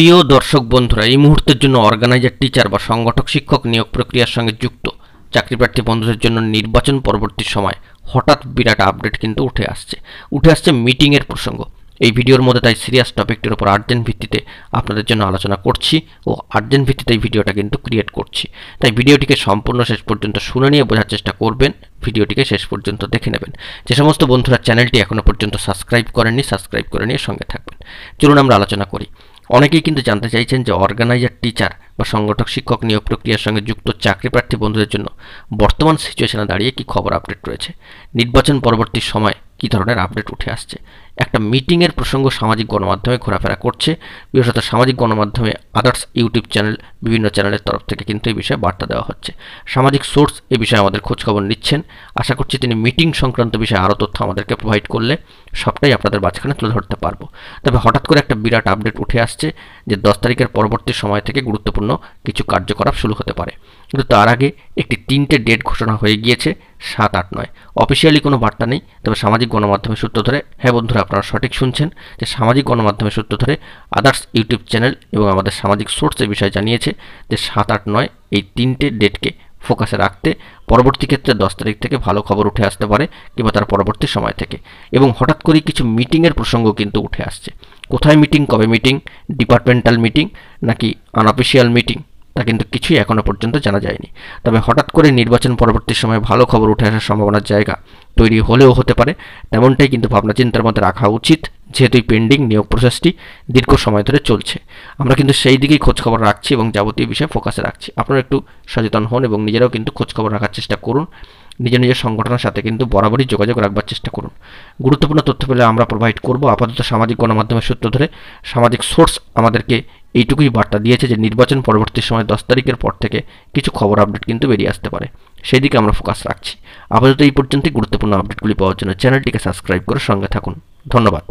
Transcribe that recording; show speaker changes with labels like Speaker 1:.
Speaker 1: প্রিয় দর্শক বন্ধুরা এই মুহূর্তের জন্য অর্গানাইজার টিচার বা সংগঠক শিক্ষক নিয়োগ প্রক্রিয়ার সঙ্গে যুক্ত চাকরিপ্রার্থী বন্ধুদের জন্য নির্বাচন পরবর্তী সময় হঠাৎ বিরাট আপডেট কিন্তু উঠে আসছে উঠে আসছে মিটিংয়ের প্রসঙ্গ এই ভিডিওর মধ্যে তাই সিরিয়াস টপিকটির উপর আর্জেন্ট ভিত্তিতে আপনাদের জন্য আলোচনা করছি ও আর্জেন্ট ভিত্তিতে এই ভিডিওটা কিন্তু ক্রিয়েট করছি তাই ভিডিওটিকে সম্পূর্ণ শেষ পর্যন্ত শুনে নিয়ে বোঝার চেষ্টা করবেন ভিডিওটিকে শেষ পর্যন্ত দেখে নেবেন যে সমস্ত বন্ধুরা চ্যানেলটি এখনও পর্যন্ত সাবস্ক্রাইব করেননি সাবস্ক্রাইব করে নিয়ে সঙ্গে থাকবেন চলুন আমরা আলোচনা করি অনেকেই কিন্তু জানতে চাইছেন যে অর্গানাইজার টিচার বা সংগঠক শিক্ষক নিয়োগ প্রক্রিয়ার সঙ্গে যুক্ত চাকরি প্রার্থী বন্ধুদের জন্য বর্তমান সিচুয়েশনে দাঁড়িয়ে কি খবর আপডেট রয়েছে নির্বাচন পরবর্তী সময় কি ধরনের আপডেট উঠে আসছে একটা মিটিংয়ের প্রসঙ্গ সামাজিক গণমাধ্যমে ঘোরাফেরা করছে বিশেষত সামাজিক গণমাধ্যমে আদার্স ইউটিউব চ্যানেল বিভিন্ন চ্যানেলের তরফ থেকে কিন্তু এই বিষয়ে বার্তা দেওয়া হচ্ছে সামাজিক সোর্স এ বিষয়ে আমাদের খোঁজখবর নিচ্ছেন আশা করছি তিনি মিটিং সংক্রান্ত বিষয়ে আরও তথ্য আমাদেরকে প্রোভাইড করলে সবটাই আপনাদের মাঝখানে তুলে ধরতে পারবো তবে হঠাৎ করে একটা বিরাট আপডেট উঠে আসছে যে দশ তারিখের পরবর্তী সময় থেকে গুরুত্বপূর্ণ কিছু কার্যকলাপ শুরু হতে পারে কিন্তু তার আগে একটি তিনটে ডেট ঘোষণা হয়ে গিয়েছে সাত আট নয় অফিসিয়ালি কোনো বার্তা নেই তবে সামাজিক গণমাধ্যমের সূত্র ধরে হ্যাঁ বন্ধুরা আপনারা সঠিক শুনছেন যে সামাজিক গণমাধ্যমের সূত্র ধরে আদার্স ইউটিউব চ্যানেল এবং আমাদের সামাজিক সোর্সের বিষয় বিষয়ে জানিয়েছে যে সাত আট নয় এই তিনটে ডেটকে ফোকাসে রাখতে পরবর্তী ক্ষেত্রে দশ তারিখ থেকে ভালো খবর উঠে আসতে পারে কিংবা তার পরবর্তী সময় থেকে এবং হঠাৎ করেই কিছু মিটিংয়ের প্রসঙ্গ কিন্তু উঠে আসছে কোথায় মিটিং কবে মিটিং ডিপার্টমেন্টাল মিটিং নাকি আনঅফিসিয়াল মিটিং তা কিন্তু কিছুই এখনও পর্যন্ত জানা যায়নি তবে হঠাৎ করে নির্বাচন পরবর্তী সময়ে ভালো খবর উঠে আসার সম্ভাবনার জায়গা তৈরি হলেও হতে পারে তেমনটাই কিন্তু ভাবনা চিন্তার মধ্যে রাখা উচিত যেহেতু পেন্ডিং নিয়োগ প্রসেসটি দীর্ঘ সময় ধরে চলছে আমরা কিন্তু সেই দিকেই খোঁজখবর রাখছি এবং যাবতীয় বিষয়ে ফোকাসে রাখছি আপনারা একটু সচেতন হন এবং নিজেরাও কিন্তু খোঁজখবর রাখার চেষ্টা করুন নিজের নিজের সংগঠনের সাথে কিন্তু বরাবরই যোগাযোগ রাখবার চেষ্টা করুন গুরুত্বপূর্ণ তথ্য পেলে আমরা প্রোভাইড করব আপাতত সামাজিক গণমাধ্যমের সূত্র ধরে সামাজিক সোর্স আমাদেরকে এইটুকুই বার্তা দিয়েছে যে নির্বাচন পরবর্তী সময় দশ তারিখের পর থেকে কিছু খবর আপডেট কিন্তু বেরিয়ে আসতে পারে সেই দিকে আমরা ফোকাস রাখছি আপাতত এই পর্যন্তই গুরুত্বপূর্ণ আপডেটগুলি পাওয়ার জন্য চ্যানেলটিকে সাবস্ক্রাইব করে সঙ্গে থাকুন ধন্যবাদ